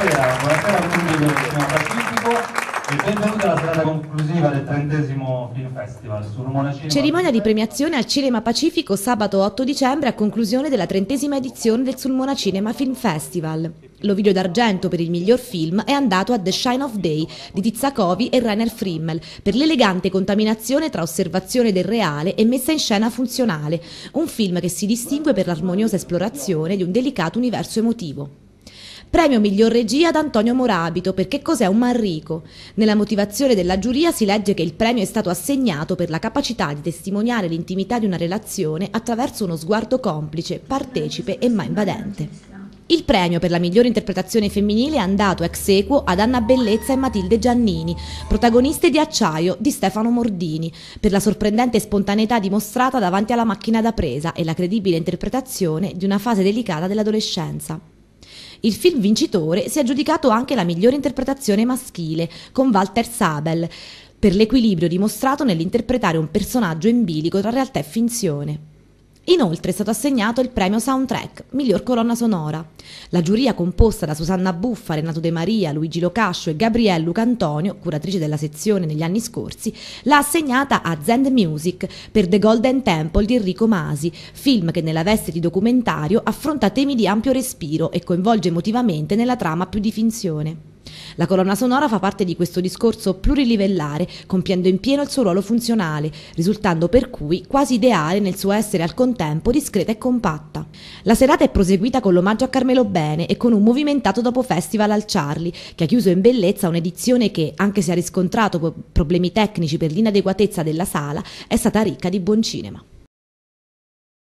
Buonasera, buonasera a tutti del cinema pacifico e benvenuti alla serata conclusiva del trentesimo Film Festival su Rumona Cinema. Cerimonia di premiazione al Cinema Pacifico sabato 8 dicembre a conclusione della trentesima edizione del Sulmona Cinema Film Festival. L'Ovidio d'argento per il miglior film è andato a The Shine of Day di Tizzacovi e Rainer Frimmel per l'elegante contaminazione tra osservazione del reale e messa in scena funzionale, un film che si distingue per l'armoniosa esplorazione di un delicato universo emotivo. Premio miglior regia ad Antonio Morabito per Che cos'è un Manrico. Nella motivazione della giuria si legge che il premio è stato assegnato per la capacità di testimoniare l'intimità di una relazione attraverso uno sguardo complice, partecipe e mai invadente. Il premio per la migliore interpretazione femminile è andato ex equo ad Anna Bellezza e Matilde Giannini, protagoniste di Acciaio di Stefano Mordini, per la sorprendente spontaneità dimostrata davanti alla macchina da presa e la credibile interpretazione di una fase delicata dell'adolescenza. Il film vincitore si è aggiudicato anche la migliore interpretazione maschile, con Walter Sabel, per l'equilibrio dimostrato nell'interpretare un personaggio in bilico tra realtà e finzione. Inoltre è stato assegnato il premio Soundtrack, miglior colonna sonora. La giuria composta da Susanna Buffa, Renato De Maria, Luigi Locascio e Gabriele Lucantonio, curatrice della sezione negli anni scorsi, l'ha assegnata a Zend Music per The Golden Temple di Enrico Masi, film che nella veste di documentario affronta temi di ampio respiro e coinvolge emotivamente nella trama più di finzione. La colonna sonora fa parte di questo discorso plurilivellare, compiendo in pieno il suo ruolo funzionale, risultando per cui quasi ideale nel suo essere al contempo discreta e compatta. La serata è proseguita con l'omaggio a Carmelo Bene e con un movimentato dopo festival al Charlie, che ha chiuso in bellezza un'edizione che, anche se ha riscontrato problemi tecnici per l'inadeguatezza della sala, è stata ricca di buon cinema.